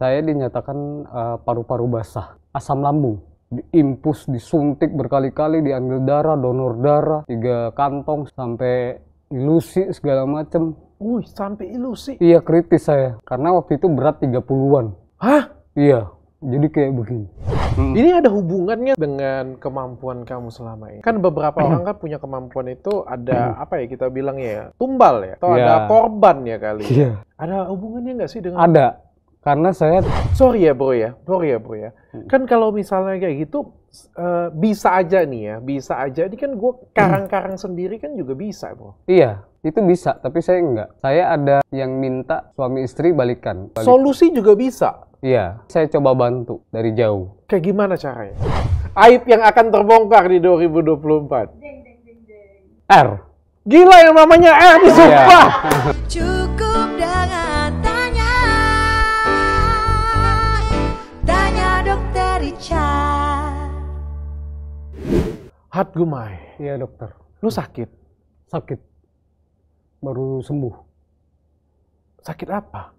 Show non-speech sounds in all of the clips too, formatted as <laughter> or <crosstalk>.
saya dinyatakan eh, paru-paru uh, basah, asam lambung, diimpus, disuntik berkali-kali, diambil darah, donor darah, tiga kantong sampai ilusi segala macem. Wih, sampai ilusi? Iya, kritis saya. Karena waktu itu berat 30-an. Hah? Iya, jadi kayak begini. Hmm. Ini ada hubungannya dengan kemampuan kamu selama ini. Kan beberapa orang kan punya kemampuan itu ada hmm. apa ya kita bilang ya tumbal ya atau yeah. ada korban ya kali. Ya? Iya. Yeah. Ada hubungannya nggak sih dengan? Ada karena saya sorry ya bro ya sorry ya bro ya hmm. kan kalau misalnya kayak gitu uh, bisa aja nih ya bisa aja ini kan gue karang-karang sendiri kan juga bisa bro iya itu bisa tapi saya enggak saya ada yang minta suami istri balikan Balik. solusi juga bisa iya saya coba bantu dari jauh kayak gimana caranya aib yang akan terbongkar di 2024 R gila yang namanya R disumpah iya. yeah. <laughs> Hat gumai. Iya dokter. Lu sakit? Sakit. Baru sembuh. Sakit apa?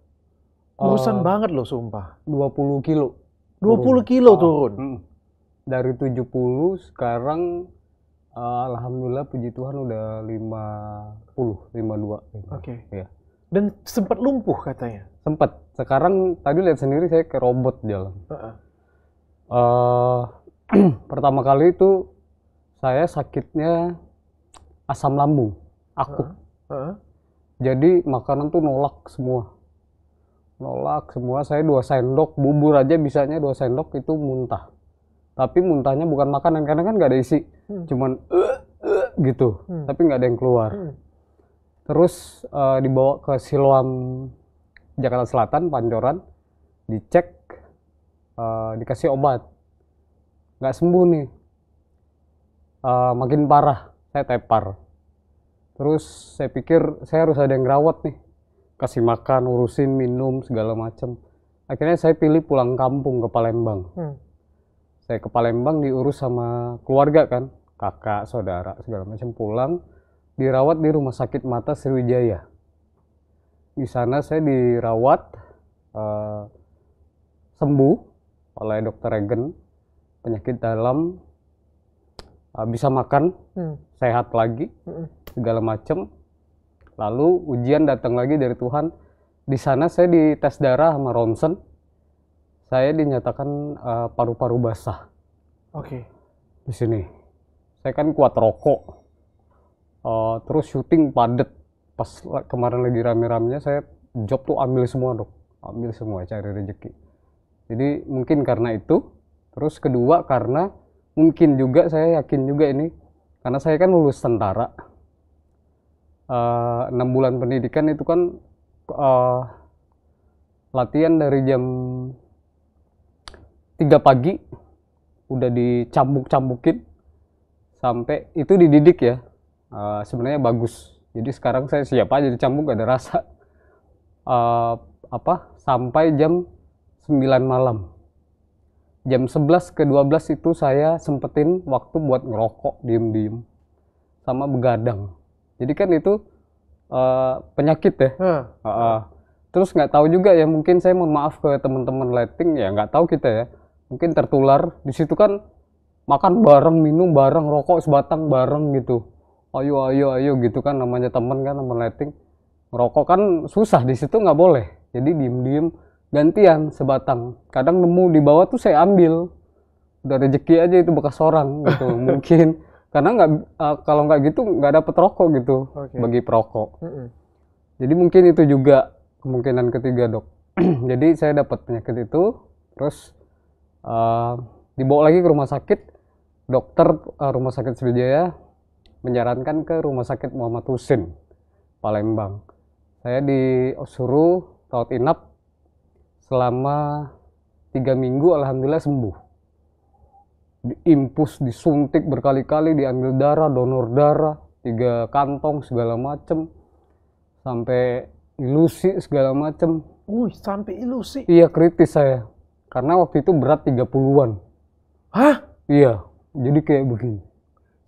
Urusan eh, uh, banget loh sumpah. 20 kilo. 20 turun. kilo ah, turun? Uh, dari 70 sekarang uh, Alhamdulillah puji Tuhan udah 50, 52. Oke. Okay. Iya. Dan sempat lumpuh katanya? Sempat. Sekarang tadi lihat sendiri saya ke robot jalan. Uh -uh. Uh, pertama kali itu saya sakitnya asam lambung aku Uh, uh. Jadi makanan tuh nolak semua. Nolak semua. Saya dua sendok bubur aja bisanya dua sendok itu muntah. Tapi muntahnya bukan makanan karena kan nggak ada isi, hmm. cuman uh, uh, gitu. Hmm. Tapi nggak ada yang keluar. Hmm. Terus uh, dibawa ke Siloam Jakarta Selatan, Pancoran, dicek, uh, dikasih obat, nggak sembuh nih uh, makin parah saya tepar terus saya pikir saya harus ada yang rawat nih kasih makan urusin minum segala macam akhirnya saya pilih pulang kampung ke Palembang hmm. saya ke Palembang diurus sama keluarga kan kakak saudara segala macam pulang dirawat di rumah sakit mata Sriwijaya di sana saya dirawat uh, sembuh oleh dokter Regen penyakit dalam uh, bisa makan hmm. sehat lagi hmm. segala macem lalu ujian datang lagi dari Tuhan di sana saya di tes darah sama ronsen saya dinyatakan paru eh, paru-paru basah oke okay. di sini saya kan kuat rokok uh, terus syuting padet pas kemarin lagi rame-ramenya saya job tuh ambil semua dok ambil semua cari rezeki jadi mungkin karena itu terus kedua karena mungkin juga saya yakin juga ini karena saya kan lulus tentara eh, enam uh, bulan pendidikan itu kan uh, latihan dari jam 3 pagi udah dicambuk-cambukin sampai itu dididik ya uh, sebenarnya bagus jadi sekarang saya siapa aja dicambuk gak ada rasa uh, apa sampai jam 9 malam jam 11 ke 12 itu saya sempetin waktu buat ngerokok diem-diem sama begadang jadi kan itu uh, penyakit ya hmm. uh, uh. terus nggak tahu juga ya mungkin saya mohon maaf ke teman-teman lighting ya nggak tahu kita ya mungkin tertular di situ kan makan bareng minum bareng rokok sebatang bareng gitu ayo ayo ayo gitu kan namanya teman kan teman lighting Rokok kan susah di situ nggak boleh jadi diem-diem gantian sebatang kadang nemu di bawah tuh saya ambil udah rezeki aja itu bekas orang <laughs> gitu mungkin karena nggak uh, kalau nggak gitu nggak dapet rokok gitu okay. bagi perokok mm -hmm. jadi mungkin itu juga kemungkinan ketiga dok <clears throat> jadi saya dapat penyakit itu terus uh, dibawa lagi ke rumah sakit dokter uh, rumah sakit Sriwijaya menyarankan ke rumah sakit Muhammad Husin Palembang saya disuruh rawat inap selama tiga minggu alhamdulillah sembuh diimpus disuntik berkali-kali diambil darah donor darah tiga kantong segala macem sampai ilusi segala macem Wih, sampai ilusi iya kritis saya karena waktu itu berat 30-an hah iya jadi kayak begini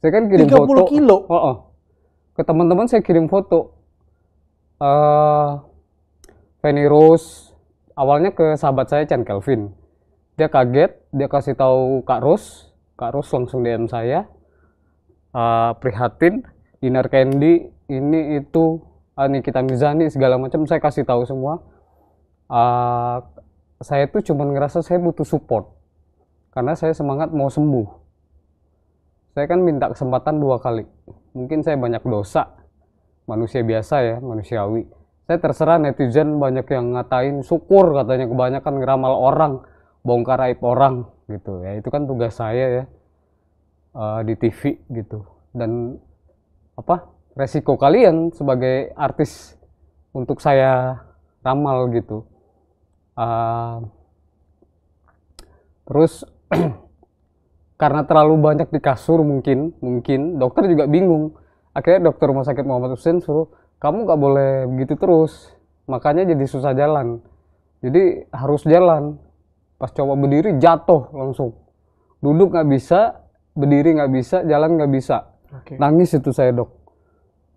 saya kan kirim 30 foto kilo oh, oh. ke teman-teman saya kirim foto uh, Fanny Rose awalnya ke sahabat saya Chan Kelvin dia kaget dia kasih tahu Kak Rus Kak Rus langsung DM saya uh, prihatin Inner Candy ini itu uh, ah, kita Mizani segala macam saya kasih tahu semua uh, saya itu cuma ngerasa saya butuh support karena saya semangat mau sembuh saya kan minta kesempatan dua kali mungkin saya banyak dosa manusia biasa ya manusiawi saya terserah netizen banyak yang ngatain syukur katanya kebanyakan ngeramal orang bongkar aib orang gitu ya itu kan tugas saya ya uh, di TV gitu dan apa resiko kalian sebagai artis untuk saya ramal gitu uh, terus <clears throat> karena terlalu banyak di kasur mungkin mungkin dokter juga bingung akhirnya dokter rumah sakit Muhammad Husin suruh kamu gak boleh begitu terus makanya jadi susah jalan jadi harus jalan pas coba berdiri jatuh langsung duduk nggak bisa berdiri nggak bisa jalan nggak bisa okay. nangis itu saya dok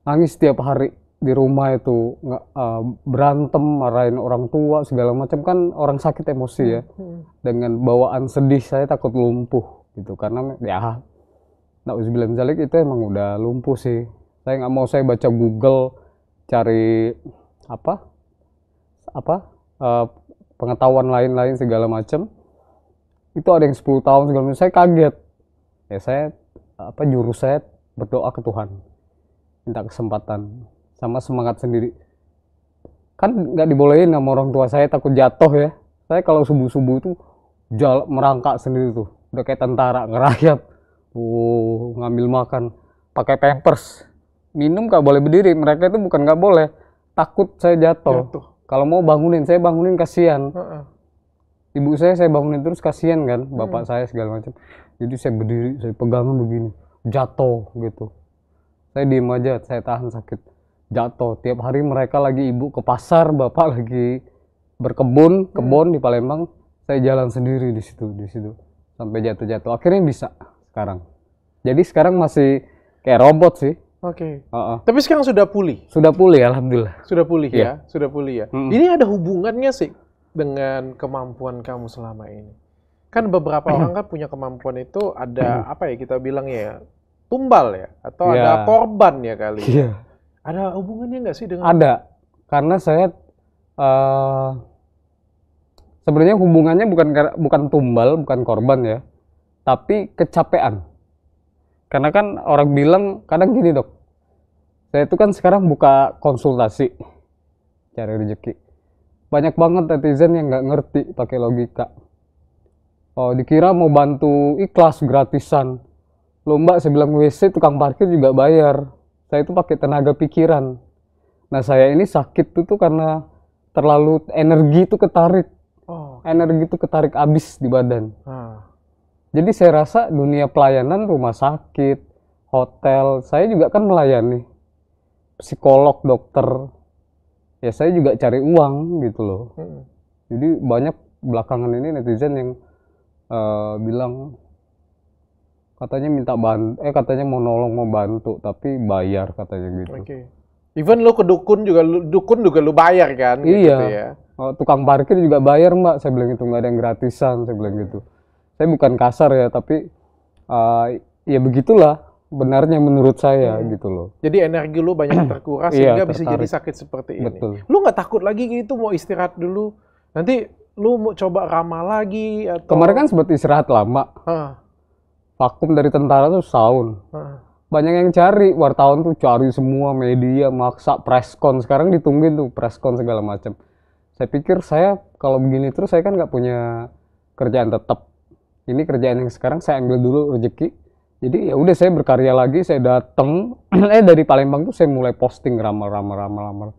nangis setiap hari di rumah itu nggak uh, berantem marahin orang tua segala macam kan orang sakit emosi ya hmm. dengan bawaan sedih saya takut lumpuh gitu karena ya nah itu emang udah lumpuh sih saya nggak mau saya baca Google cari apa apa uh, pengetahuan lain-lain segala macam itu ada yang 10 tahun segala macam saya kaget ya saya apa jurus saya berdoa ke Tuhan minta kesempatan sama semangat sendiri kan nggak dibolehin sama orang tua saya takut jatuh ya saya kalau subuh subuh itu jal merangkak sendiri tuh udah kayak tentara ngerayap uh oh, ngambil makan pakai pampers minum gak boleh berdiri mereka itu bukan nggak boleh takut saya jatuh, jatuh. kalau mau bangunin saya bangunin kasihan uh -uh. ibu saya saya bangunin terus kasihan kan hmm. bapak hmm. saya segala macam jadi saya berdiri saya pegangan begini jatuh gitu saya diem aja saya tahan sakit jatuh tiap hari mereka lagi ibu ke pasar bapak lagi berkebun hmm. kebun hmm. di Palembang saya jalan sendiri di situ di situ sampai jatuh-jatuh akhirnya bisa sekarang jadi sekarang masih kayak robot sih Oke. Okay. Uh -uh. Tapi sekarang sudah pulih. Sudah pulih, alhamdulillah. Sudah pulih yeah. ya, iya. sudah pulih ya. Mm. Ini ada hubungannya sih dengan kemampuan kamu selama ini. Kan beberapa orang kan punya kemampuan itu ada apa ya kita bilang ya tumbal ya atau yeah. ada iya. korban ya kali. Ya? Iya. Yeah. Ada hubungannya nggak sih dengan? Ada, karena saya uh, sebenarnya hubungannya bukan bukan tumbal, bukan korban ya, tapi kecapean karena kan orang bilang kadang gini dok saya itu kan sekarang buka konsultasi cari rezeki banyak banget netizen yang nggak ngerti pakai logika oh dikira mau bantu ikhlas gratisan lomba saya bilang WC tukang parkir juga bayar saya itu pakai tenaga pikiran nah saya ini sakit itu tuh karena terlalu energi itu ketarik oh. energi itu ketarik abis di badan hmm. jadi saya rasa dunia pelayanan rumah sakit hotel saya juga kan melayani psikolog dokter ya saya juga cari uang gitu loh hmm. jadi banyak belakangan ini netizen yang uh, bilang katanya minta bantu eh katanya mau nolong mau bantu tapi bayar katanya gitu okay. even lo ke dukun juga lu, dukun juga lu bayar kan gitu iya gitu ya. Oh, tukang parkir juga bayar mbak saya bilang itu nggak ada yang gratisan saya bilang gitu saya bukan kasar ya tapi uh, ya begitulah benarnya menurut saya hmm. gitu loh. Jadi energi lu banyak <clears throat> terkuras iya, sehingga iya, bisa jadi sakit seperti ini. Betul. Lu nggak takut lagi gitu mau istirahat dulu? Nanti lu mau coba ramah lagi atau Kemarin kan sempat istirahat lama. Huh. Vakum dari tentara tuh setahun. Banyak yang cari, wartawan tuh cari semua media, maksa preskon. Sekarang ditungguin tuh preskon segala macam. Saya pikir saya kalau begini terus saya kan nggak punya kerjaan tetap. Ini kerjaan yang sekarang saya ambil dulu rezeki jadi ya udah saya berkarya lagi saya dateng <clears throat> eh dari Palembang tuh saya mulai posting ramal ramal ramal ramal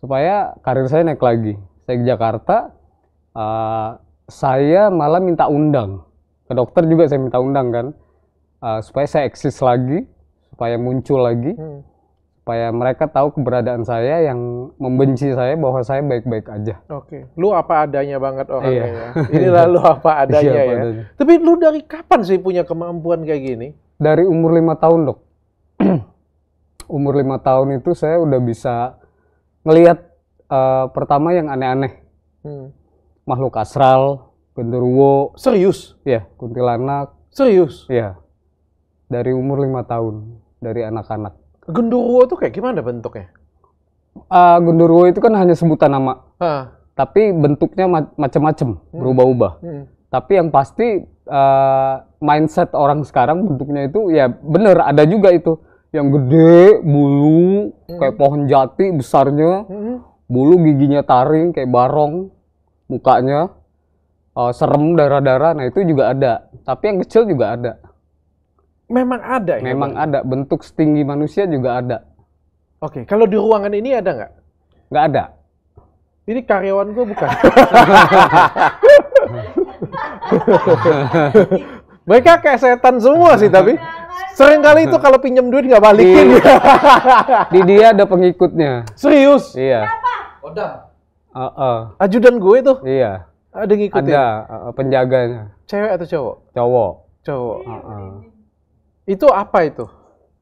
supaya karir saya naik lagi saya ke Jakarta uh, saya malah minta undang ke dokter juga saya minta undang kan uh, supaya saya eksis lagi supaya muncul lagi hmm supaya mereka tahu keberadaan saya yang membenci saya bahwa saya baik-baik aja. Oke, okay. lu apa adanya banget orangnya iya. ya. lalu apa <laughs> iya, adanya iya, ya. Adanya. Tapi lu dari kapan sih punya kemampuan kayak gini? Dari umur lima tahun dok. <clears throat> umur lima tahun itu saya udah bisa ngelihat uh, pertama yang aneh-aneh, hmm. makhluk astral, genderuwo. Serius? Ya, kuntilanak. Serius? Ya, dari umur lima tahun dari anak-anak Gendurwo itu kayak gimana bentuknya? Uh, ah, gendurwo itu kan hanya sebutan nama. Tapi bentuknya macam-macam, hmm. berubah-ubah. Hmm. Tapi yang pasti uh, mindset orang sekarang bentuknya itu ya bener ada juga itu yang gede, bulu, hmm. kayak pohon jati besarnya, hmm. bulu giginya taring kayak barong, mukanya uh, serem darah-darah. Nah itu juga ada. Tapi yang kecil juga ada memang ada ya? Memang ada. Bentuk setinggi manusia juga ada. Oke, okay. kalau di ruangan ini ada nggak? Nggak ada. Ini karyawan gue bukan. <laughs> Mereka kayak setan semua sih tapi sering kali itu kalau pinjam duit nggak balikin. Di, iya. di dia ada pengikutnya. Serius? Iya. Kenapa? Odam. Uh, uh. Ajudan gue tuh. Iya. Ada ngikutin. Ada uh, penjaganya. Cewek atau cowok? Cowok. Cowok. Uh, uh. Itu apa itu?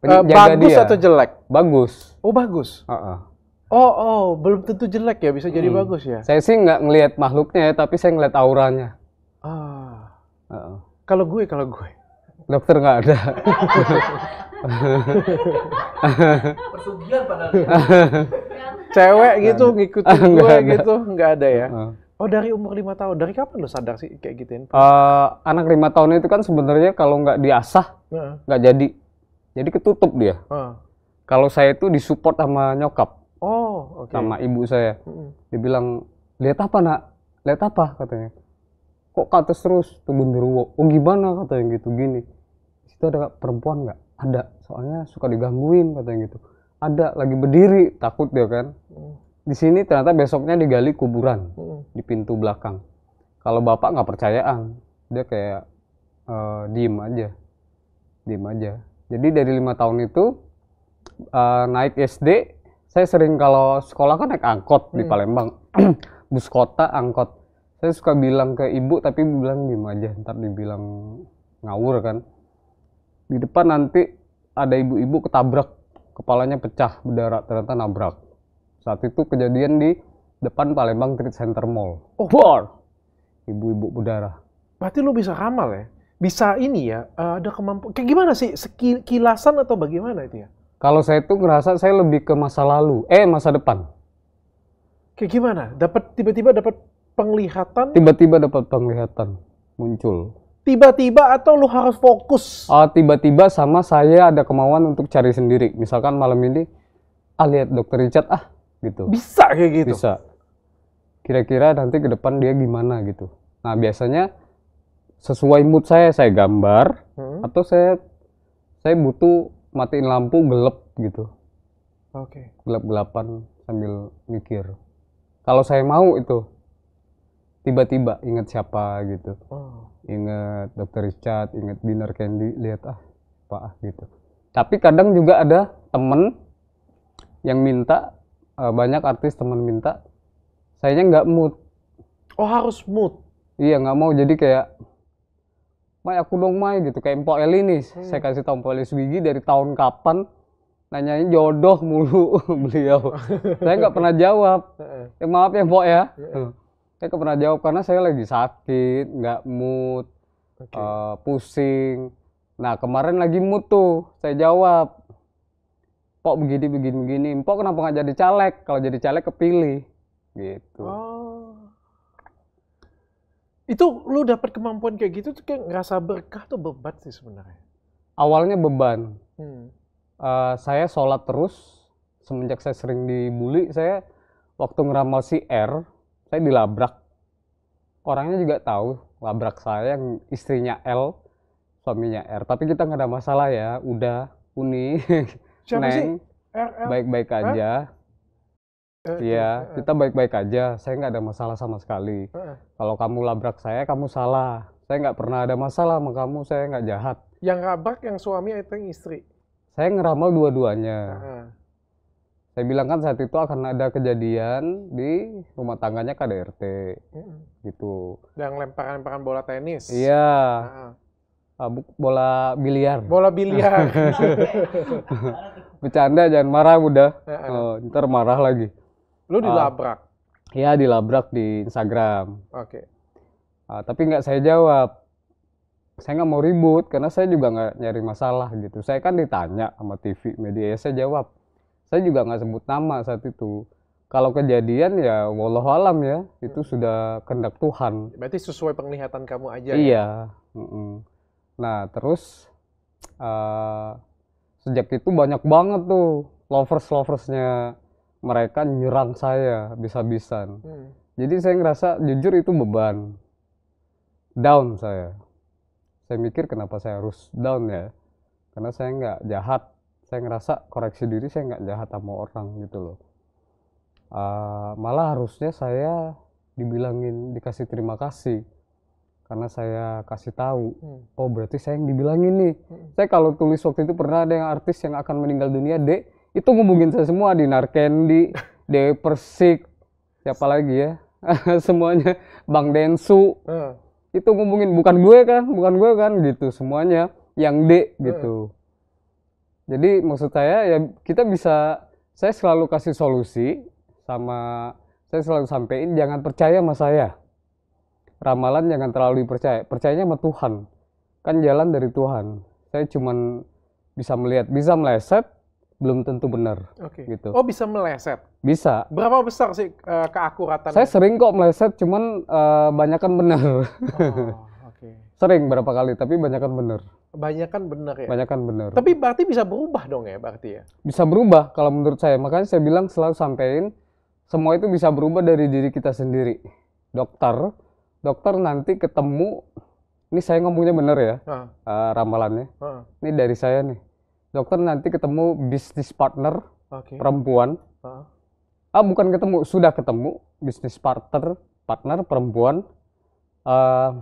uh, bagus dia. atau jelek? Bagus. Oh bagus. Uh -uh. Oh oh belum tentu jelek ya bisa jadi hmm. bagus ya. Saya sih nggak ngelihat makhluknya ya tapi saya ngelihat auranya. Ah. Uh -uh. Kalau gue kalau gue. Dokter nggak ada. Persugihan padahal. Cewek gitu ngikutin <laughs> gue enggak gitu nggak ada ya. Oh dari umur lima tahun. Dari kapan lo sadar sih kayak gituin? Uh, anak lima tahun itu kan sebenarnya kalau nggak diasah nah. nggak jadi jadi ketutup dia nah. kalau saya itu disupport sama nyokap oh okay. sama ibu saya dia bilang lihat apa nak lihat apa katanya kok ke atas terus tuh genderuwo oh gimana katanya gitu gini itu ada perempuan nggak ada soalnya suka digangguin katanya gitu ada lagi berdiri takut dia kan di sini ternyata besoknya digali kuburan di pintu belakang kalau bapak nggak percayaan dia kayak uh, diem aja diem aja jadi dari lima tahun itu uh, naik SD saya sering kalau sekolah kan naik angkot hmm. di Palembang <clears throat> bus kota angkot saya suka bilang ke ibu tapi ibu bilang diem aja ntar dibilang ngawur kan di depan nanti ada ibu-ibu ketabrak kepalanya pecah berdarah ternyata nabrak saat itu kejadian di depan Palembang Trade Center Mall oh. Bor! ibu-ibu berdarah berarti lu bisa ramal ya bisa ini ya eh, ada kemampuan kayak gimana sih sekilasan atau bagaimana itu ya kalau saya tuh ngerasa saya lebih ke masa lalu eh masa depan kayak gimana dapat tiba-tiba dapat penglihatan tiba-tiba dapat penglihatan muncul tiba-tiba atau lu harus fokus tiba oh, tiba-tiba sama saya ada kemauan untuk cari sendiri misalkan malam ini ah lihat dokter Richard ah gitu bisa kayak gitu bisa kira-kira nanti ke depan dia gimana gitu nah biasanya sesuai mood saya saya gambar hmm. atau saya saya butuh matiin lampu gelap gitu oke okay. gelap gelapan sambil mikir kalau saya mau itu tiba-tiba inget siapa gitu oh. inget dokter Richard inget dinner candy lihat ah pak ah gitu tapi kadang juga ada temen yang minta eh, banyak artis temen minta sayanya nggak mood oh harus mood iya nggak mau jadi kayak Mai aku dong Mai gitu kayak Mpok Eli nih hmm. saya kasih tahu Mpok Eli dari tahun kapan nanyain jodoh mulu <laughs> beliau saya nggak pernah jawab eh, maaf ya Mpok ya hmm. saya nggak pernah jawab karena saya lagi sakit nggak mood okay. uh, eh, pusing nah kemarin lagi mood tuh saya jawab Mpok begini begini begini Mpok kenapa nggak jadi caleg kalau jadi caleg kepilih gitu oh itu lu dapat kemampuan kayak gitu tuh kayak ngerasa berkah tuh beban sih sebenarnya. Awalnya beban. Hmm. Uh, saya sholat terus semenjak saya sering dibully saya waktu ngeramal si R saya dilabrak orangnya juga tahu labrak saya yang istrinya L suaminya R tapi kita nggak ada masalah ya udah uni neng baik-baik aja R? Iya, kita baik-baik aja. Saya nggak ada masalah sama sekali. Kalau kamu labrak saya, kamu salah. Saya nggak pernah ada masalah sama kamu. Saya nggak jahat. Yang labrak yang suami atau yang istri? Saya ngeramal dua-duanya. Saya bilang kan saat itu akan ada kejadian di rumah tangganya KDRT, gitu. Yang lemparan-lemparan bola tenis. Iya. Ah, bola biliar. Bola biliar. <laughs> Bercanda jangan marah udah. Uh, ntar marah lagi. Lu ah. dilabrak? Iya, uh, dilabrak di Instagram. Oke. Okay. Uh, tapi nggak saya jawab. Saya nggak mau ribut karena saya juga nggak nyari masalah gitu. Saya kan ditanya sama TV media, ya saya jawab. Saya juga nggak sebut nama saat itu kalau kejadian ya wallah alam ya itu hmm. sudah kehendak Tuhan berarti sesuai penglihatan kamu aja ya? iya ya? mm -mm. nah terus uh, sejak itu banyak banget tuh lovers loversnya mereka nyerang saya bisa-bisan hmm. jadi saya ngerasa jujur itu beban down saya saya mikir kenapa saya harus down ya karena saya nggak jahat saya ngerasa koreksi diri saya nggak jahat sama orang gitu loh uh, malah harusnya saya dibilangin dikasih terima kasih karena saya kasih tahu hmm. oh berarti saya yang dibilangin nih hmm. saya kalau tulis waktu itu pernah ada yang artis yang akan meninggal dunia dek itu ngubungin saya semua di Narkendi, di Persik, siapa lagi ya? <laughs> semuanya Bang Densu. Uh. Itu ngubungin bukan gue kan, bukan gue kan gitu semuanya yang D gitu. Jadi maksud saya ya kita bisa saya selalu kasih solusi sama saya selalu sampaikan jangan percaya sama saya. Ramalan jangan terlalu dipercaya, percayanya sama Tuhan. Kan jalan dari Tuhan. Saya cuman bisa melihat, bisa meleset, belum tentu benar. Okay. Gitu. Oh bisa meleset? Bisa. Berapa besar sih uh, keakuratan? Saya sering kok meleset, cuman uh, kan benar. Oh, <laughs> okay. Sering berapa kali, tapi banyak kan benar. Banyak kan benar ya. kan benar. Tapi berarti bisa berubah dong ya berarti ya? Bisa berubah kalau menurut saya. Makanya saya bilang selalu sampein semua itu bisa berubah dari diri kita sendiri. Dokter, dokter nanti ketemu. Ini saya ngomongnya benar ya, uh. Uh, ramalannya. Ini dari saya nih dokter nanti ketemu bisnis partner okay. perempuan uh. ah bukan ketemu sudah ketemu bisnis partner partner perempuan ah,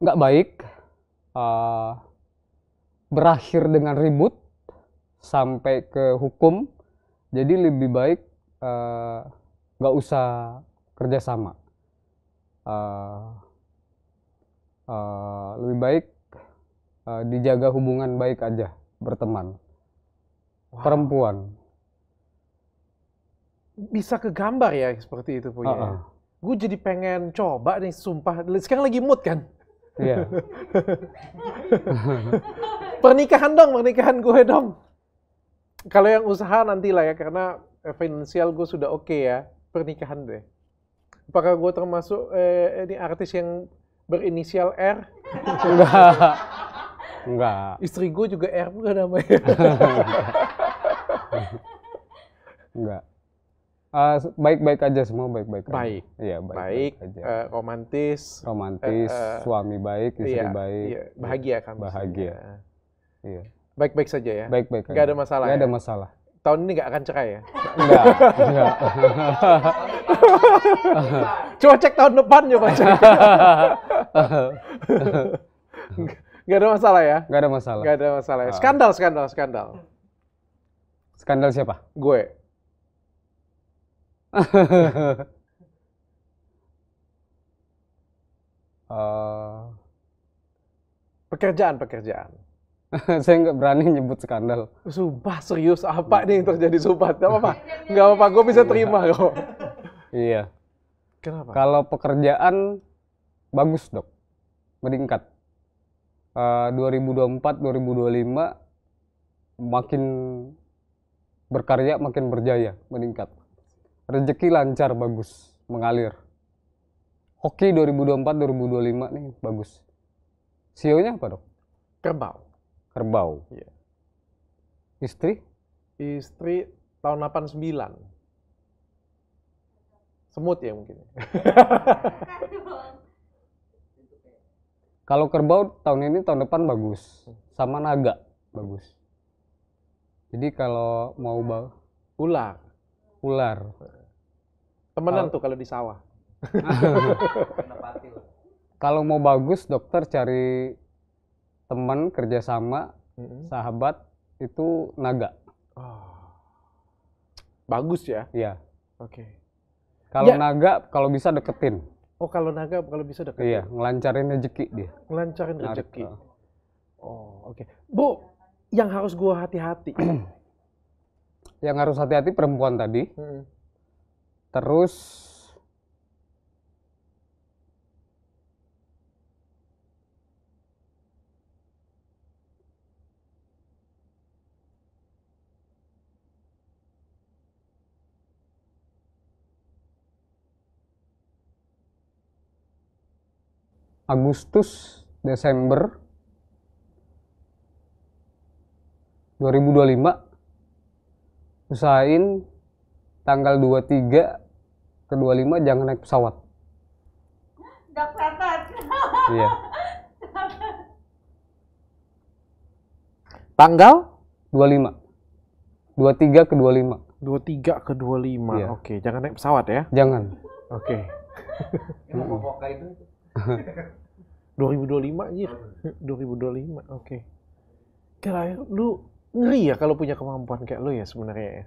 nggak uh, baik uh, berakhir dengan ribut sampai ke hukum jadi lebih baik ah, nggak uh, usah kerjasama uh, uh, lebih baik uh, dijaga hubungan baik aja berteman wow. perempuan bisa ke gambar ya seperti itu punya. Uh ya. -uh. Gue jadi pengen coba nih, sumpah. Sekarang lagi mood kan? Yeah. <laughs> pernikahan dong, pernikahan gue dong. Kalau yang usaha nanti lah ya, karena finansial gue sudah oke okay ya. Pernikahan deh. Apakah gue termasuk eh, ini artis yang berinisial R? Enggak. Enggak. Istri gue juga R juga namanya. <laughs> Enggak. Uh, baik-baik aja semua baik-baik. Baik. Iya, baik. Baik, baik aja. Uh, romantis. Romantis, uh, uh, suami baik, istri iya, baik. Iya, bahagia kan? Bahagia. Iya. Baik-baik saja ya. Baik-baik. Enggak ada masalah. Enggak ya? ada masalah. Tahun ini nggak akan cerai ya? Enggak, enggak. Coba cek tahun depan coba cek. Gak ada masalah ya? Gak ada masalah. Gak ada masalah. Ya. Ah. Skandal, skandal, skandal. Skandal siapa? Gue. uh... <laughs> Pekerjaan, pekerjaan. Eh, saya nggak berani nyebut skandal. Sumpah serius apa nih yang hmm. terjadi sumpah? Gak apa-apa, nggak apa-apa. Gue bisa terima iya. kok. iya. Kenapa? Kalau pekerjaan bagus dok, meningkat. 2024 eh, 2025 makin berkarya makin berjaya meningkat rezeki lancar bagus mengalir hoki 2024 2025 nih bagus sionya e apa dok kerbau kerbau iya. istri istri tahun 89 semut ya mungkin <laughs> <laughs> Kalau kerbau tahun ini tahun depan bagus. Sama naga bagus. Jadi kalau mau bau ular, ular. Temenan kalo... tuh kalau di sawah. kalau mau bagus dokter cari teman kerjasama mm sahabat itu naga ah. bagus ya iya oke okay. kalau ya. naga kalau bisa deketin Oh kalau naga kalau bisa dekat. Iya, ya? ngelancarin rezeki dia. Ngelancarin rezeki. Oh, oke. Okay. Bu, yang harus gua hati-hati. <clears throat> yang harus hati-hati perempuan tadi. Hmm. Terus Agustus Desember 2025 usahain tanggal 23 ke 25 jangan naik pesawat. Iya. <laughs> Tanggal 25. 23 ke 25. 23 ke 25. Iya. Oke, jangan naik pesawat ya. Jangan. Oke. Okay. 2025 aja, 2025. Oke. Okay. Kira lu ngeri ya kalau punya kemampuan kayak lu ya sebenarnya ya.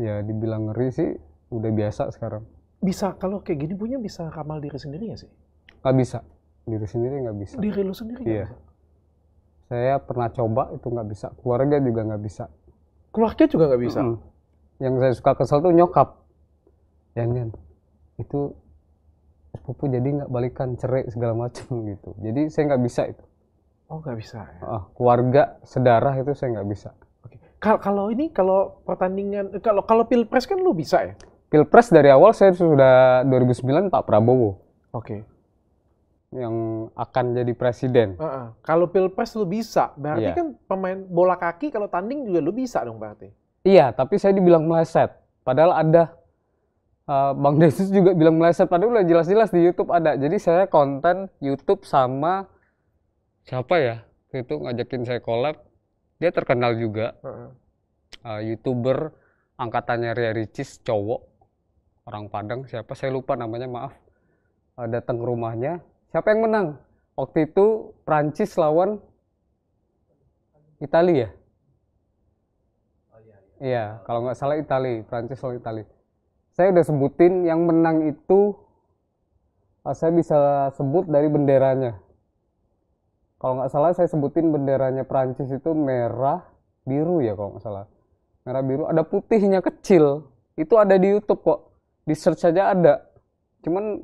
Ya dibilang ngeri sih udah biasa sekarang. Bisa kalau kayak gini punya bisa ramal diri sendiri ya sih? Gak bisa. Diri sendiri nggak bisa. Diri lu sendiri iya. bisa. Saya pernah coba itu nggak bisa. Keluarga juga nggak bisa. Keluarga juga nggak bisa. Mm -hmm. Yang saya suka kesel tuh nyokap. Jangan. Itu sepupu jadi nggak balikan cerai segala macam gitu jadi saya nggak bisa itu oh nggak bisa ya. uh, keluarga sedarah itu saya nggak bisa okay. kalau ini kalau pertandingan eh, kalau kalau pilpres kan lu bisa ya pilpres dari awal saya sudah 2009 Pak Prabowo oke okay. yang akan jadi presiden uh -uh. kalau pilpres lu bisa berarti yeah. kan pemain bola kaki kalau tanding juga lu bisa dong berarti iya tapi saya dibilang meleset padahal ada Eh, Bang Desus juga bilang meleset padahal udah jelas-jelas di YouTube ada. Jadi saya konten YouTube sama siapa ya? Itu ngajakin saya collab. Dia terkenal juga. Uh-huh. Uh, YouTuber angkatannya Ria Ricis cowok orang Padang siapa saya lupa namanya maaf. Uh, datang ke rumahnya. Siapa yang menang? Waktu itu Prancis lawan Italia ya? iya kalau nggak salah Italia, Prancis lawan Italia saya udah sebutin yang menang itu ah, saya bisa sebut dari benderanya. Kalau nggak salah saya sebutin benderanya Prancis itu merah biru ya kalau nggak salah. Merah biru ada putihnya kecil. Itu ada di YouTube kok. Di search saja ada. Cuman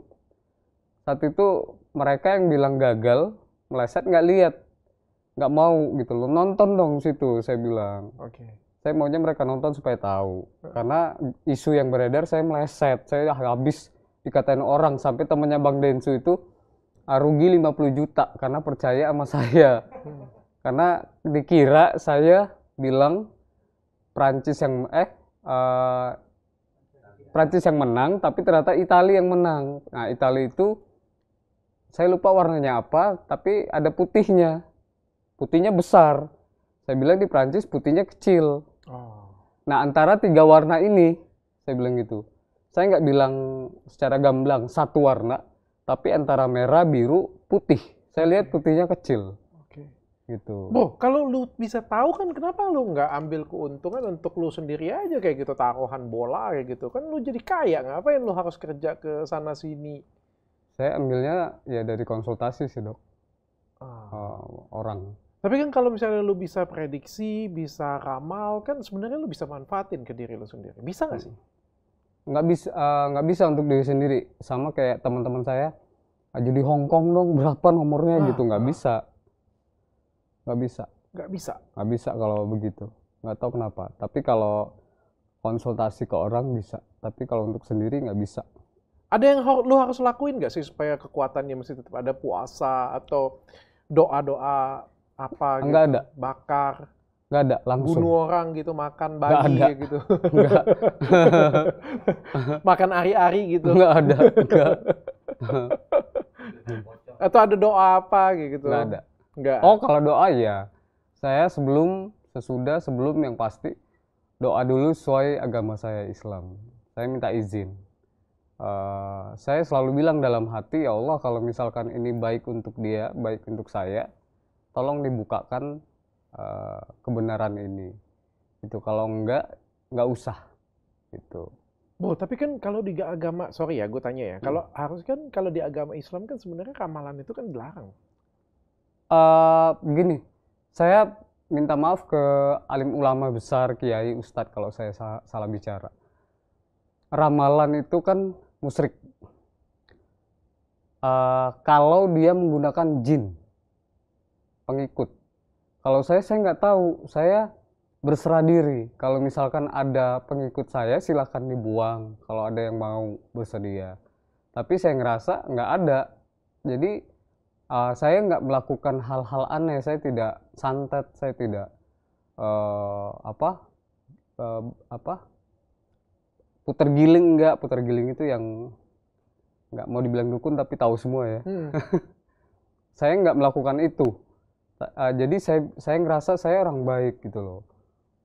saat itu mereka yang bilang gagal meleset nggak lihat nggak mau gitu loh nonton dong situ saya bilang. Oke. Okay saya maunya mereka nonton supaya tahu karena isu yang beredar saya meleset saya habis dikatain orang sampai temennya Bang Densu itu ah, rugi 50 juta karena percaya sama <laughs> saya karena dikira saya bilang Prancis yang eh uh, eh, Prancis yang menang tapi ternyata Italia yang menang nah Italia itu saya lupa warnanya apa tapi ada putihnya putihnya besar saya bilang di Prancis putihnya kecil Oh. Nah antara tiga warna ini saya bilang gitu. Saya nggak bilang secara gamblang satu warna, tapi antara merah, biru, putih. Saya lihat putihnya kecil. Oke. Gitu. Boh, kalau lu bisa tahu kan kenapa lu nggak ambil keuntungan untuk lu sendiri aja kayak gitu taruhan bola kayak gitu kan lu jadi kaya ngapain lu harus kerja ke sana sini? Saya ambilnya ya dari konsultasi sih dok. Ah. Uh, orang. Tapi kan kalau misalnya lu bisa prediksi, bisa ramal, kan sebenarnya lu bisa manfaatin ke diri lu sendiri. Bisa nggak sih? Hmm. Nggak bisa, eh, nggak uh, bisa untuk diri sendiri. Sama kayak teman-teman saya, aja ah, di Hong Kong dong, berapa nomornya ah, gitu, nggak ah. bisa, nggak bisa, nggak bisa, nggak bisa kalau begitu. Nggak tahu kenapa. Tapi kalau konsultasi ke orang bisa, tapi kalau untuk sendiri nggak bisa. Ada yang lu harus lakuin nggak sih supaya kekuatannya masih tetap ada puasa atau doa-doa apa enggak gitu. ada bakar enggak ada langsung. Bunuh orang gitu, makan enggak ada. gitu. Enggak. <laughs> <laughs> makan ari-ari gitu. Enggak ada, enggak. <laughs> Atau ada doa apa gitu. Enggak ada. Enggak. Oh, kalau doa ya. Saya sebelum sesudah sebelum yang pasti doa dulu sesuai agama saya Islam. Saya minta izin. Uh, saya selalu bilang dalam hati ya Allah kalau misalkan ini baik untuk dia, baik untuk saya, tolong dibukakan uh, kebenaran ini itu kalau enggak nggak usah itu Oh, tapi kan kalau di agama, sorry ya, gue tanya ya. Hmm. Kalau harus kan kalau di agama Islam kan sebenarnya ramalan itu kan dilarang. Uh, eh, begini saya minta maaf ke alim ulama besar, kiai, ustadz kalau saya salah bicara. Ramalan itu kan musrik Uh, eh, kalau dia menggunakan jin, pengikut kalau saya saya nggak tahu saya berserah diri kalau misalkan ada pengikut saya silahkan dibuang kalau ada yang mau bersedia tapi saya ngerasa nggak ada jadi uh, saya nggak melakukan hal-hal aneh saya tidak santet saya tidak uh, apa uh, apa puter giling nggak puter giling itu yang nggak mau dibilang dukun tapi tahu semua ya hmm. <laughs> saya nggak melakukan itu uh, jadi saya saya ngerasa saya orang baik gitu loh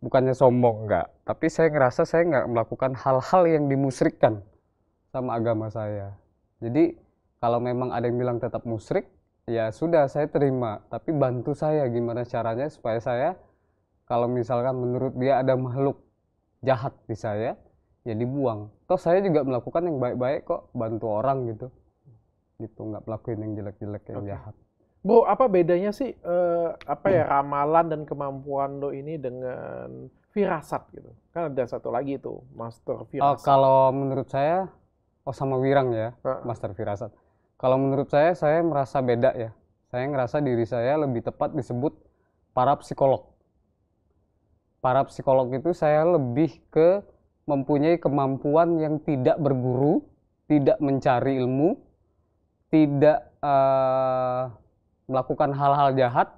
bukannya sombong enggak tapi saya ngerasa saya nggak melakukan hal-hal yang dimusrikkan sama agama saya jadi kalau memang ada yang bilang tetap musrik ya sudah saya terima tapi bantu saya gimana caranya supaya saya kalau misalkan menurut dia ada makhluk jahat di saya ya dibuang toh saya juga melakukan yang baik-baik kok bantu orang gitu gitu nggak melakukan yang jelek-jelek yang okay. jahat Bro, apa bedanya sih uh, apa ya ramalan dan kemampuan lo ini dengan firasat gitu? Kan ada satu lagi itu master oh, firasat. Uh, kalau menurut saya, oh sama Wirang ya, uh. master firasat. Kalau menurut saya, saya merasa beda ya. Saya ngerasa diri saya lebih tepat disebut para psikolog. Para psikolog itu saya lebih ke mempunyai kemampuan yang tidak berguru, tidak mencari ilmu, tidak uh, melakukan hal-hal jahat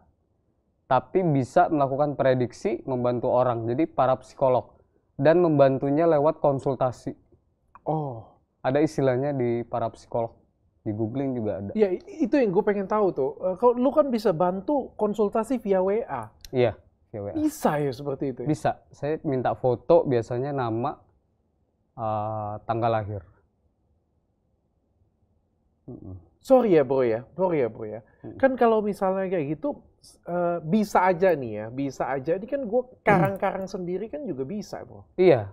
tapi bisa melakukan prediksi membantu orang jadi para psikolog dan membantunya lewat konsultasi oh ada istilahnya di para psikolog di googling juga ada ya itu yang gue pengen tahu tuh eh, Kalau lu kan bisa bantu konsultasi via wa iya via wa bisa ya seperti itu ya? bisa saya minta foto biasanya nama uh, tanggal lahir sorry ya bro ya, sorry ya bro ya. Hmm. Kan kalau misalnya kayak gitu uh, bisa aja nih ya, bisa aja. Ini kan gue hmm. karang-karang hmm. sendiri kan juga bisa bro. Iya,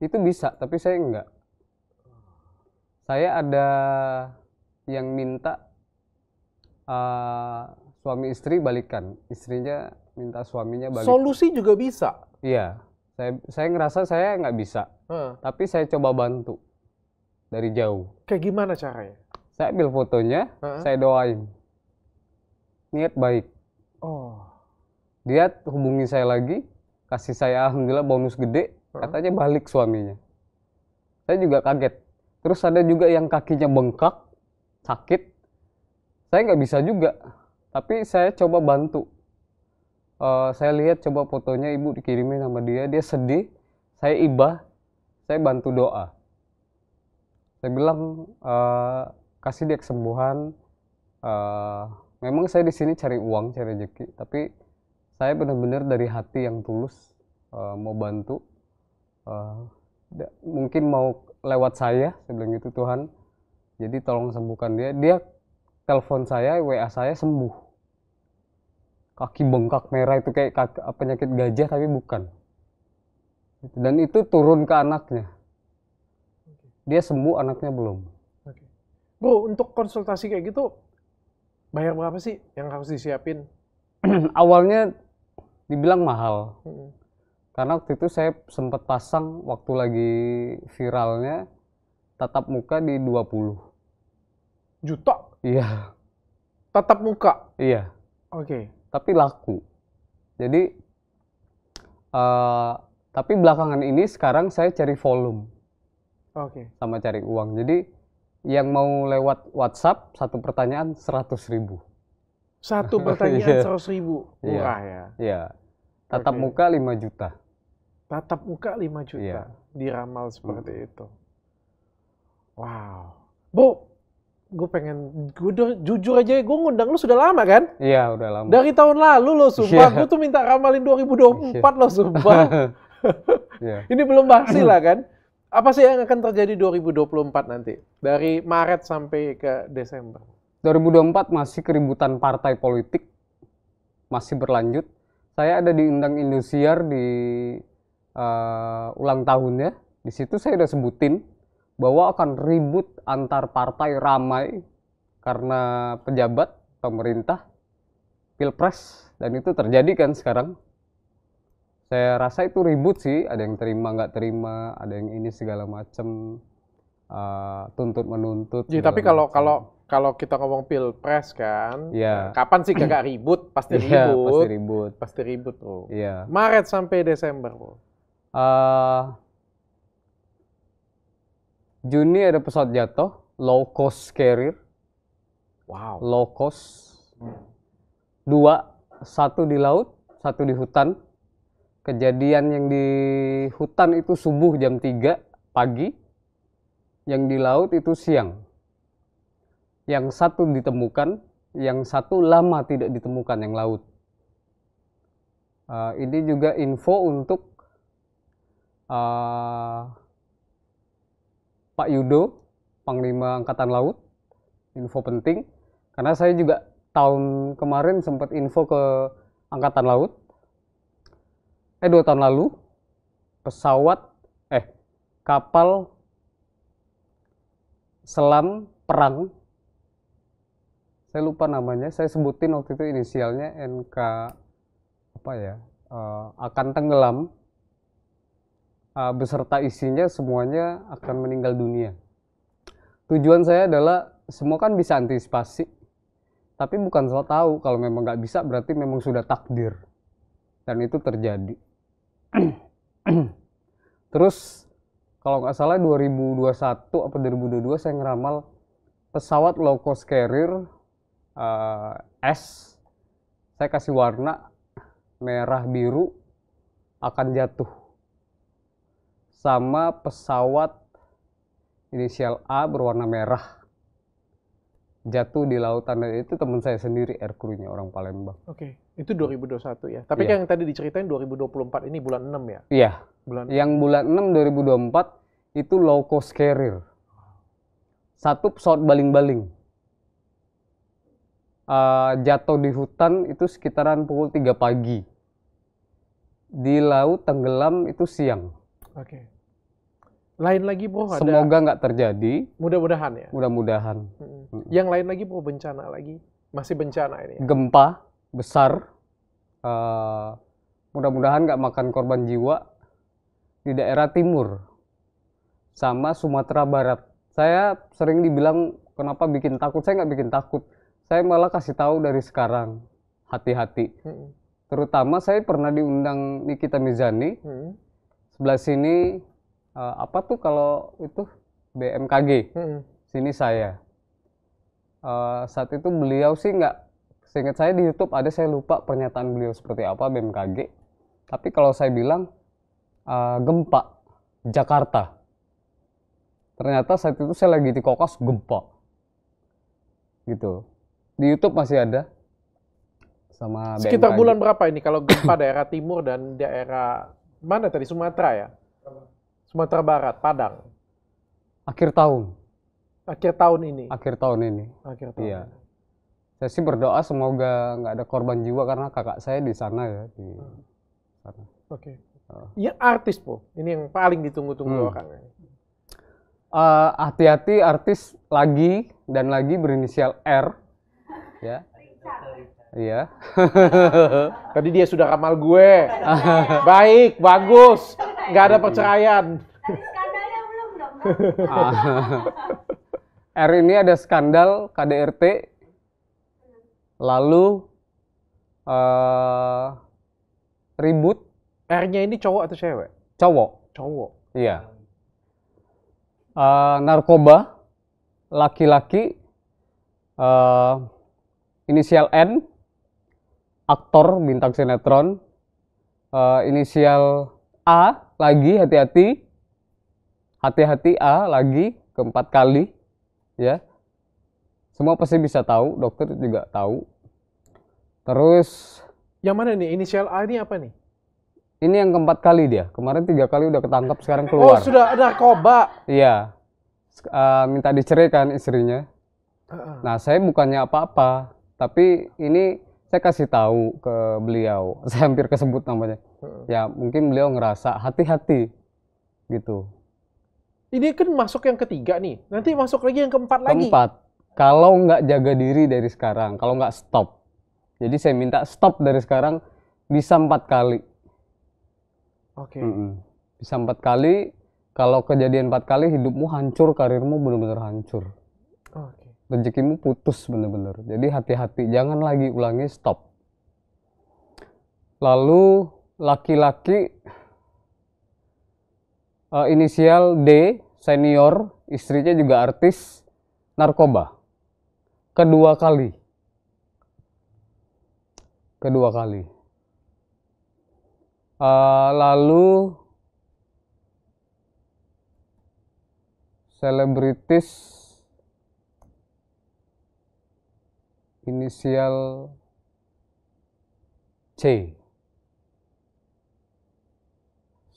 itu bisa tapi saya enggak. Saya ada yang minta uh, suami istri balikan, istrinya minta suaminya balik. Solusi juga bisa. Iya, saya saya ngerasa saya nggak bisa, hmm. tapi saya coba bantu dari jauh. Kayak gimana caranya? saya ambil fotonya uh -huh. saya doain niat baik oh dia hubungi saya lagi kasih saya alhamdulillah bonus gede uh -huh. katanya balik suaminya saya juga kaget terus ada juga yang kakinya bengkak sakit saya nggak bisa juga tapi saya coba bantu uh, saya lihat coba fotonya ibu dikirimin sama dia dia sedih saya ibah saya bantu doa saya bilang uh, kasih dia kesembuhan uh, memang saya di sini cari uang cari rezeki tapi saya benar-benar dari hati yang tulus uh, mau bantu uh, mungkin mau lewat saya saya bilang gitu Tuhan jadi tolong sembuhkan dia dia telepon saya WA saya sembuh kaki bengkak merah itu kayak kaki, penyakit gajah tapi bukan dan itu turun ke anaknya dia sembuh anaknya belum Bro, untuk konsultasi kayak gitu bayar berapa sih yang harus disiapin? <clears throat> Awalnya dibilang mahal. Hmm. Karena waktu itu saya sempat pasang waktu lagi viralnya tatap muka di 20 juta. Iya. Tatap muka. Iya. Oke. Okay. Tapi laku. Jadi uh, tapi belakangan ini sekarang saya cari volume. Oke. Okay. Sama cari uang. Jadi yang mau lewat WhatsApp satu pertanyaan seratus ribu. Satu <laughs> pertanyaan iya. seratus ribu, iya. murah yeah. ya. Iya. Tatap okay. muka lima juta. Tatap muka lima juta. Yeah. Diramal hmm. seperti hmm. itu. Wow. Bu, gue pengen gue jujur aja gue ngundang lu sudah lama kan? Iya, udah lama. Dari tahun lalu lo sumpah, yeah. gue tuh minta ramalin 2024 yeah. lo sumpah. <laughs> yeah. <laughs> Ini belum berhasil lah kan? Apa sih yang akan terjadi 2024 nanti? Dari Maret sampai ke Desember. 2024 masih keributan partai politik masih berlanjut. Saya ada diundang Indosiar di uh, ulang tahunnya. Di situ saya udah sebutin bahwa akan ribut antar partai ramai karena pejabat, pemerintah, pilpres dan itu terjadi kan sekarang saya rasa itu ribut sih ada yang terima nggak terima ada yang ini segala macam uh, eh, tuntut menuntut ya, tapi kalau macem. kalau kalau kita ngomong pilpres kan ya. kapan sih kagak <clears throat> ribut pasti iya, ribut ya, pasti ribut pasti ribut bro ya. Maret sampai Desember bro uh, Juni ada pesawat jatuh low cost carrier wow low cost dua satu di laut satu di hutan kejadian yang di hutan itu subuh jam 3 pagi, yang di laut itu siang. Yang satu ditemukan, yang satu lama tidak ditemukan, yang laut. Uh, ini juga info untuk uh, Pak Yudo, Panglima Angkatan Laut, info penting. Karena saya juga tahun kemarin sempat info ke Angkatan Laut, eh dua tahun lalu pesawat eh kapal selam perang saya lupa namanya saya sebutin waktu itu inisialnya NK apa ya uh, akan tenggelam uh, beserta isinya semuanya akan meninggal dunia tujuan saya adalah semua kan bisa antisipasi tapi bukan salah tahu kalau memang nggak bisa berarti memang sudah takdir dan itu terjadi terus kalau nggak salah 2021 apa 2022 saya ngeramal pesawat low cost carrier uh, S saya kasih warna merah biru akan jatuh sama pesawat inisial A berwarna merah jatuh di lautan itu teman saya sendiri air krunya orang Palembang. Oke. Okay. Itu 2021 ya. Tapi yeah. yang tadi diceritain 2024 ini bulan 6 ya? Iya. Yeah. Bulan yang bulan 6 2024 itu low cost carrier. Satu pesawat baling-baling. Uh, jatuh di hutan itu sekitaran pukul 3 pagi. Di laut tenggelam itu siang. Oke. Okay. Lain lagi bro ada... Semoga nggak terjadi. Mudah-mudahan ya? Mudah-mudahan. Hmm. Yang lain lagi bro bencana lagi? Masih bencana ini ya? Gempa besar. Uh, Mudah-mudahan nggak makan korban jiwa di daerah timur sama Sumatera Barat. Saya sering dibilang kenapa bikin takut. Saya nggak bikin takut. Saya malah kasih tahu dari sekarang hati-hati. Hmm. Terutama saya pernah diundang Nikita Mizani. Hmm. Sebelah sini uh, apa tuh kalau itu BMKG. Hmm. Sini saya. Uh, saat itu beliau sih nggak Seingat saya di YouTube ada saya lupa pernyataan beliau seperti apa BMKG. Tapi kalau saya bilang uh, gempa Jakarta. Ternyata saat itu saya lagi di kokas gempa. Gitu. Di YouTube masih ada sama BMKG. Sekitar bulan berapa ini kalau gempa daerah timur dan daerah mana tadi Sumatera ya? Sumatera Barat, Padang. Akhir tahun. Akhir tahun ini. Akhir tahun ini. Akhir tahun. Iya. Ini saya sih berdoa semoga nggak ada korban jiwa karena kakak saya di sana ya di hmm. sana. Oke. Okay. Uh. Ya, artis po, ini yang paling ditunggu-tunggu hmm. orang. Uh, eh, hati-hati artis lagi dan lagi berinisial R, ya. Iya. <laughs> Tadi dia sudah ramal gue. <laughs> Baik, bagus, Gak ada iya. perceraian. belum dong. <laughs> Ah. R ini ada skandal KDRT lalu uh, ribut R-nya ini cowok atau cewek? Cowok. Cowok. Iya. Uh, narkoba, laki-laki, uh, inisial N, aktor bintang sinetron, uh, inisial A lagi hati-hati, hati-hati A lagi keempat kali, ya. Semua pasti bisa tahu, dokter juga tahu. Terus yang mana nih? Inisial A ini apa nih? Ini yang keempat kali dia. Kemarin tiga kali udah ketangkap, sekarang oh, keluar. Oh sudah ada koba. Iya. Uh, minta diceraikan istrinya. Nah saya bukannya apa-apa, tapi ini saya kasih tahu ke beliau. <laughs> Saya hampir kesebut namanya. Ya mungkin beliau ngerasa hati-hati gitu. Ini kan masuk yang ketiga nih. Nanti masuk lagi yang keempat, keempat. lagi. Keempat. Kalau nggak jaga diri dari sekarang, kalau nggak stop jadi saya minta stop dari sekarang bisa empat kali. Oke. Okay. Mm hmm Bisa empat kali. Kalau kejadian empat kali hidupmu hancur, karirmu benar-benar hancur. Oke. Okay. Rezekimu putus benar-benar. Jadi hati-hati, jangan lagi ulangi stop. Lalu laki-laki uh, inisial D senior, istrinya juga artis, narkoba. Kedua kali kedua kali. Uh, lalu selebritis inisial C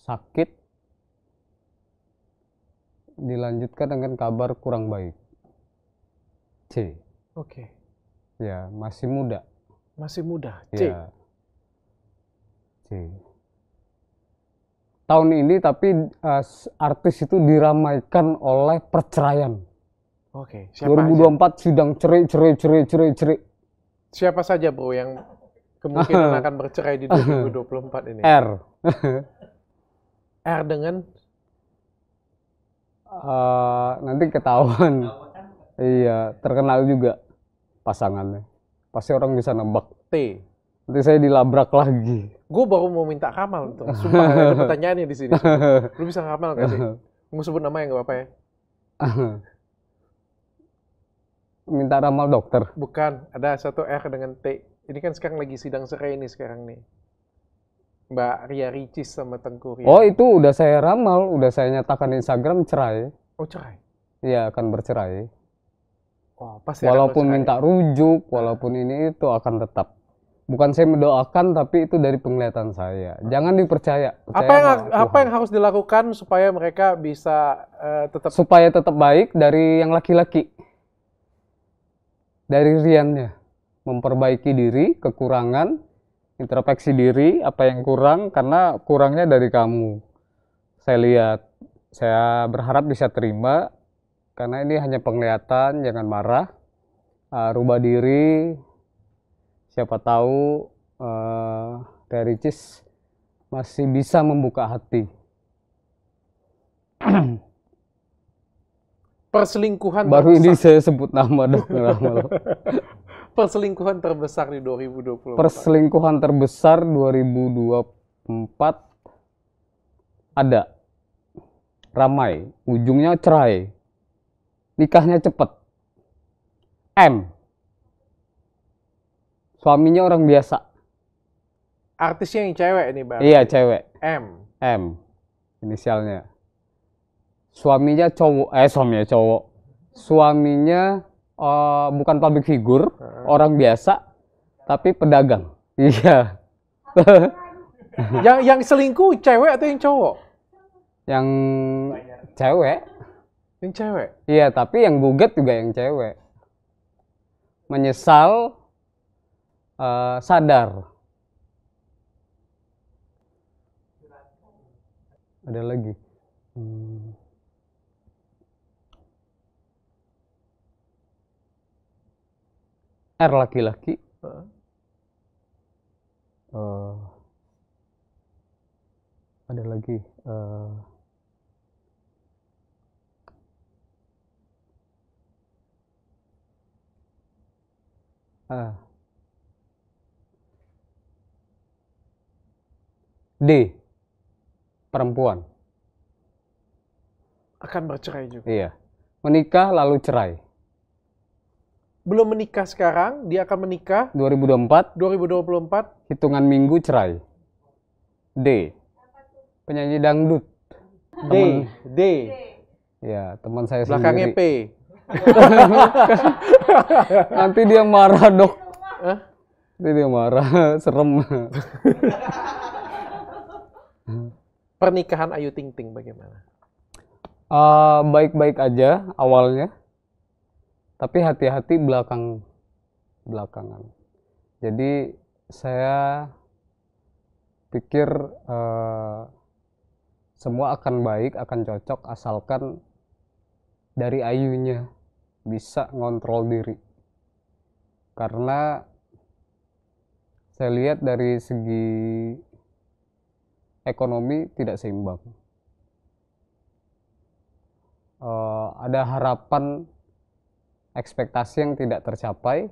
sakit dilanjutkan dengan kabar kurang baik C oke okay. ya masih muda masih muda. C. Ya. C. Tahun ini tapi uh, artis itu diramaikan oleh perceraian. Oke. Siapa 2024 aja? sidang cerai cerai cerai cerai cerai. Siapa saja bu yang kemungkinan <laughs> akan bercerai di 2024 ini? R. <laughs> R dengan uh, nanti ketahuan. Kan? Iya, terkenal juga pasangannya pasti orang bisa nembak T nanti saya dilabrak lagi gue baru mau minta Kamal tuh sumpah ada pertanyaannya di sini lu bisa Kamal gak sih mau sebut nama yang gak apa-apa ya minta ramal dokter bukan ada satu R dengan T ini kan sekarang lagi sidang serai ini sekarang nih Mbak Ria Ricis sama Tengku Ria. Oh itu udah saya ramal, udah saya nyatakan Instagram cerai. Oh cerai? Iya akan bercerai. Wah, pasti ya walaupun minta rujuk, nah. walaupun ini itu akan tetap. Bukan saya mendoakan, tapi itu dari penglihatan saya. Nah. Jangan dipercaya. apa yang apa yang harus dilakukan supaya mereka bisa uh, tetap supaya tetap baik dari yang laki-laki, dari riannya, memperbaiki diri, kekurangan, introspeksi diri, apa yang kurang karena kurangnya dari kamu. Saya lihat, saya berharap bisa terima, karena ini hanya penglihatan jangan marah uh, rubah diri siapa tahu uh, eh, Tericis masih bisa membuka hati <clears throat> perselingkuhan baru terbesar. ini saya sebut nama dong <laughs> perselingkuhan terbesar di 2020 perselingkuhan terbesar 2024 ada ramai ujungnya cerai nikahnya cepat. M suaminya orang biasa artisnya yang cewek ini bang iya cewek M M inisialnya suaminya cowok eh suaminya cowok suaminya uh, bukan public figure hmm. orang biasa tapi pedagang <laughs> iya yang yang selingkuh cewek atau yang cowok yang cewek yang cewek? Iya, tapi yang gugat juga yang cewek. Menyesal, uh, sadar. Ada lagi. Hmm. R laki-laki. Uh. Uh, ada lagi. Uh, Ah. D. Perempuan. Akan bercerai juga. Iya. Menikah lalu cerai. Belum menikah sekarang, dia akan menikah. 2024. 2024. Hitungan minggu cerai. D. Penyanyi dangdut. Temen, D. D. Ya, teman saya Belakangnya sendiri. Belakangnya P. <laughs> Nanti dia marah dok. Hah? Nanti dia marah, <laughs> serem. Pernikahan Ayu Ting Ting bagaimana? Ah, baik-baik uh, aja awalnya, tapi hati-hati belakang belakangan. Jadi saya pikir uh, semua akan baik, akan cocok asalkan dari Ayunya bisa ngontrol diri karena saya lihat dari segi ekonomi tidak seimbang e, ada harapan ekspektasi yang tidak tercapai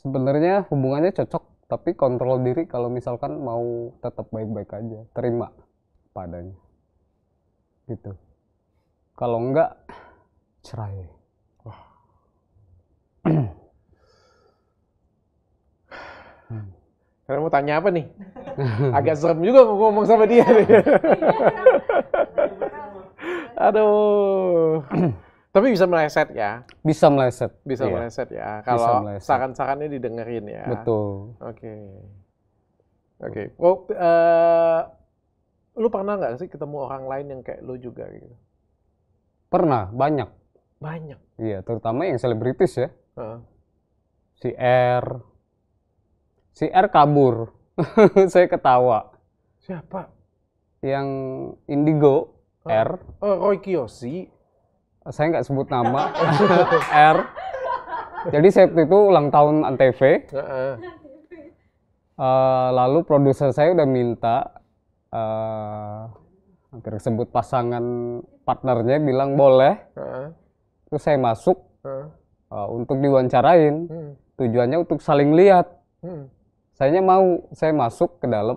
sebenarnya hubungannya cocok tapi kontrol diri kalau misalkan mau tetap baik-baik aja terima padanya gitu kalau enggak cerai Wah. hmm. Karena mau tanya apa nih? <laughs> Agak serem juga ngomong sama dia nih. Iya, Aduh. Tapi bisa meleset ya? Bisa meleset. Bisa iya. meleset ya. Kalau saran-sarannya didengerin ya. Betul. Oke. Okay. Oke. Okay. oh, eh, uh, lu pernah nggak sih ketemu orang lain yang kayak lu juga gitu? Pernah, banyak. Banyak. Iya, terutama yang selebritis ya. Uh. Si R. Si R kabur. <laughs> Saya ketawa. Siapa? Yang Indigo uh. R. Oh, Roy Kiyoshi. Saya nggak sebut nama. <laughs> R. Jadi saya itu ulang tahun Antv. Uh -uh. Uh, lalu produser saya udah minta uh, hampir sebut pasangan partnernya bilang boleh uh. terus saya masuk uh. Uh, untuk diwawancarain hmm. tujuannya untuk saling lihat hmm. saya mau saya masuk ke dalam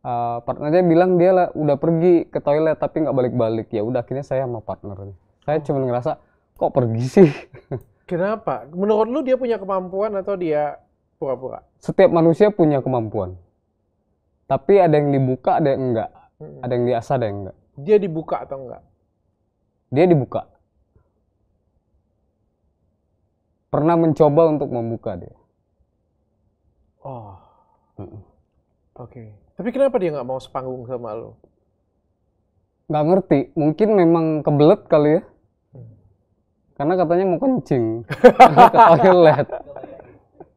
uh, partnernya bilang dia lah, udah pergi ke toilet tapi nggak balik-balik ya udah akhirnya saya sama partnernya saya oh. cuma ngerasa kok pergi sih <laughs> kenapa menurut lu dia punya kemampuan atau dia pura-pura setiap manusia punya kemampuan tapi ada yang dibuka ada yang enggak hmm. ada yang diasah ada yang enggak dia dibuka atau enggak? Dia dibuka. Pernah mencoba untuk membuka dia. Oh. Oke. Okay. Tapi kenapa dia nggak mau sepanggung sama lo? Nggak ngerti. Mungkin memang kebelet kali ya. Hmm. Karena katanya mau kencing. ke toilet.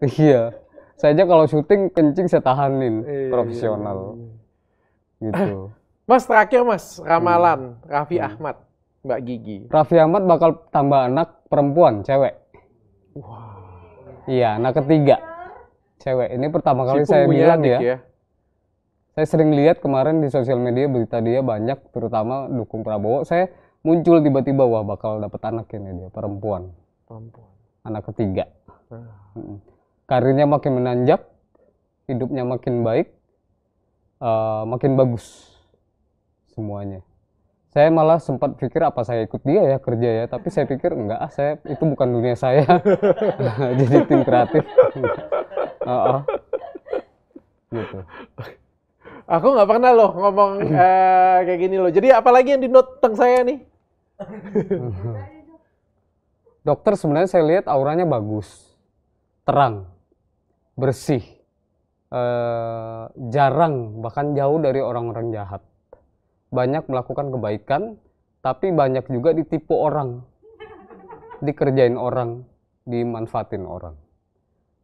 <laughs> iya. Saya aja kalau syuting kencing saya tahanin. Iya, iya profesional. Iya, iya. Gitu. <laughs> Mas terakhir Mas, ramalan hmm. Raffi hmm. Ahmad, Mbak Gigi. Raffi Ahmad bakal tambah anak perempuan, cewek. Wow. Iya, anak ketiga. Cewek. Ini pertama kali si saya bilang ya. ya. Saya sering lihat kemarin di sosial media berita dia banyak terutama dukung Prabowo. Saya muncul tiba-tiba wah bakal dapat anak ini dia, perempuan. Perempuan. Anak ketiga. Ah. Hmm. Karirnya makin menanjak, hidupnya makin baik, uh, makin bagus semuanya saya malah sempat pikir apa saya ikut dia ya kerja ya tapi saya pikir enggak ah, saya itu bukan dunia saya <laughs> jadi tim kreatif uh <laughs> -uh. gitu aku nggak pernah loh ngomong uh, <clears throat> kayak gini loh jadi apalagi yang di note tentang saya nih <laughs> dokter sebenarnya saya lihat auranya bagus terang bersih uh, jarang bahkan jauh dari orang-orang jahat banyak melakukan kebaikan, tapi banyak juga ditipu orang, dikerjain orang, dimanfaatin orang.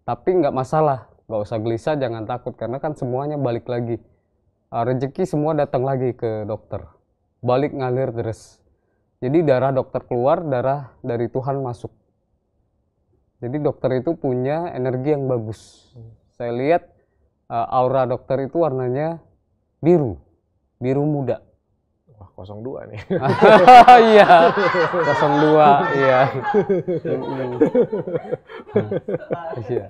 Tapi nggak masalah, nggak usah gelisah, jangan takut karena kan semuanya balik lagi. Ah, rezeki semua datang lagi ke dokter, balik ngalir terus. Jadi darah dokter keluar, darah dari Tuhan masuk. Jadi dokter itu punya energi yang bagus. Saya lihat ah, aura dokter itu warnanya biru, biru muda. 02 nih. <laughs> Iya. 02, iya. Hmm. Iya.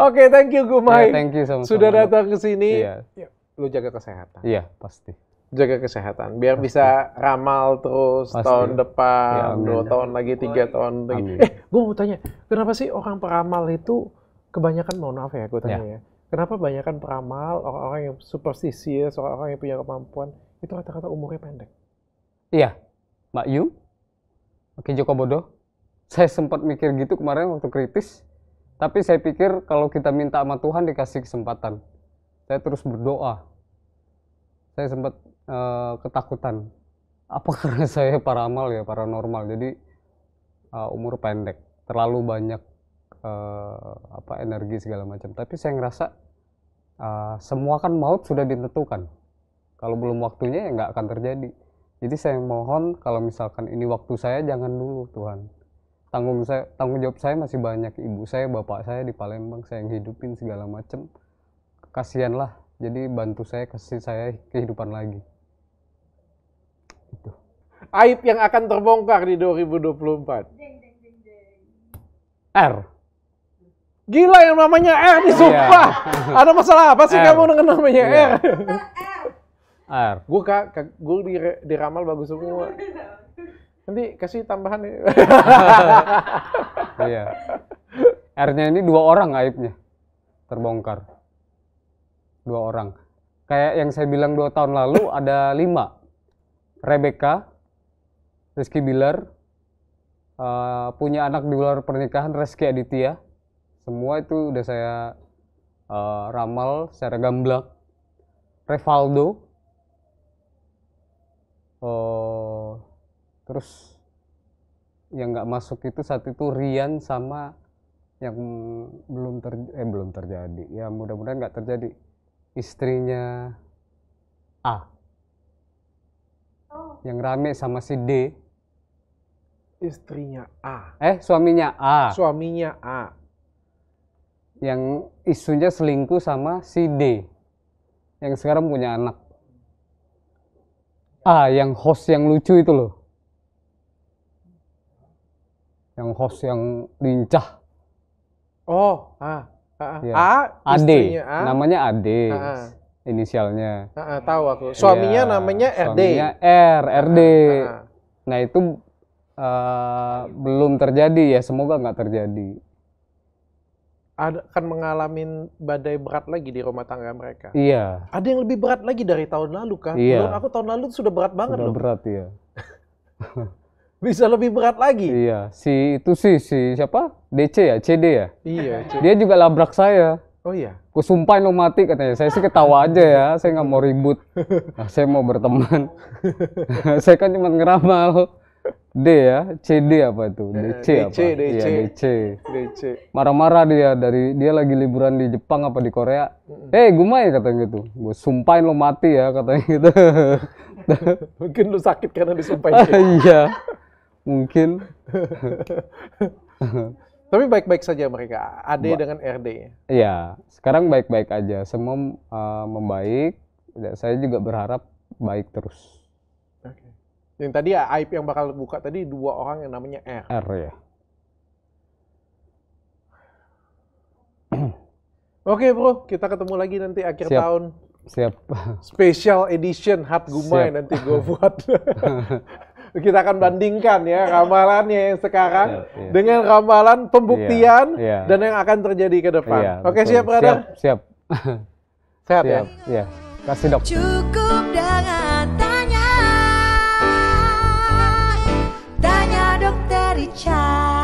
Oke, thank you Gumai. Yeah, thank you sama Sudah datang ke sini. Iya. Yeah. Lu jaga kesehatan. Iya, yeah, pasti. Jaga kesehatan biar pasti. bisa ramal terus pasti. tahun depan, ya, dua tahun lagi, tiga tahun lagi. Amin. Eh, gue mau tanya, kenapa sih orang peramal itu kebanyakan mohon maaf ya gue tanya yeah. ya, ya Kenapa banyak kan peramal, orang-orang yang superstisius, orang-orang yang punya kemampuan, itu kata-kata umurnya pendek. Iya, Mbak Yu, Mbak Joko Bodoh, saya sempat mikir gitu kemarin waktu kritis, tapi saya pikir kalau kita minta sama Tuhan dikasih kesempatan. Saya terus berdoa. Saya sempat e, ketakutan. Apa <laughs> karena saya paramal ya, paranormal, jadi e, umur pendek, terlalu banyak Eh, apa energi segala macam tapi saya ngerasa uh, semua kan maut sudah ditentukan kalau belum waktunya ya nggak akan terjadi jadi saya mohon kalau misalkan ini waktu saya jangan dulu Tuhan tanggung saya tanggung jawab saya masih banyak ibu saya bapak saya di Palembang saya yang hidupin segala macam kasihanlah jadi bantu saya kasih saya kehidupan lagi itu aib yang akan terbongkar di 2024 ding, R Gila yang namanya R nih, iya. sumpah. Ada masalah apa sih R. kamu dengan namanya yeah. R? <laughs> R. Gue kak, kak gue di, diramal bagus semua. Nanti kasih tambahan nih. Ya. Iya. R-nya ini dua orang aibnya terbongkar. Dua orang. Kayak yang saya bilang dua tahun lalu <laughs> ada lima. Rebecca, Rizky Bilar, uh, punya anak di luar pernikahan Rizky Aditya, semua itu udah saya uh, ramal secara gamblang Revaldo uh, eh, terus yang nggak masuk itu saat itu Rian sama yang belum ter eh belum terjadi ya mudah-mudahan nggak terjadi istrinya A oh. yang rame sama si D istrinya A eh suaminya A suaminya A yang isunya selingkuh sama si D yang sekarang punya anak A ah, yang host yang lucu itu loh yang host yang lincah oh ah A, ya. A AD A. namanya AD A, ah, A. Ah. inisialnya A, A, tahu aku iya. suaminya ya, namanya RD suaminya R RD A, A. nah itu uh, belum terjadi ya semoga nggak terjadi akan mengalami badai berat lagi di rumah tangga mereka. Iya. Ada yang lebih berat lagi dari tahun lalu kan? Iya. Menurut aku tahun lalu sudah berat banget sudah loh. berat ya. <laughs> Bisa lebih berat lagi. Iya. Si itu sih si siapa? DC ya, CD ya. Iya. <laughs> C Dia juga labrak saya. Oh iya. Ku sumpahin lo mati katanya. Saya sih ketawa aja ya. Saya nggak mau ribut. <laughs> Nah, saya mau berteman. saya kan cuma ngeramal D ya, CD apa itu? DC, DC eh, apa? DC. Iya, DC. DC. Marah-marah dia dari dia lagi liburan di Jepang apa di Korea. Eh, hey, gumai katanya gitu. Gue sumpahin lo mati ya katanya gitu. <laughs> Mungkin lo sakit karena disumpahin. <laughs> iya. Mungkin. <laughs> Tapi baik-baik saja mereka, AD ba dengan RD ya. Iya, sekarang baik-baik aja. Semua uh, membaik. Saya juga berharap baik terus. Yang tadi ya aib yang bakal buka tadi dua orang yang namanya R. R ya. <clears throat> Oke bro, kita ketemu lagi nanti akhir Siap. tahun. Siap. <laughs> Special edition Hat Gumai Siap. nanti gue <laughs> buat. <laughs> kita akan bandingkan ya ramalannya yang sekarang yeah, yeah. dengan ramalan pembuktian yeah, yeah. dan yang akan terjadi ke depan. Yeah, Oke, siap, Siap, siap. Sehat ya? siap. ya? Iya. Kasih, Dok. Cukup dengan every child.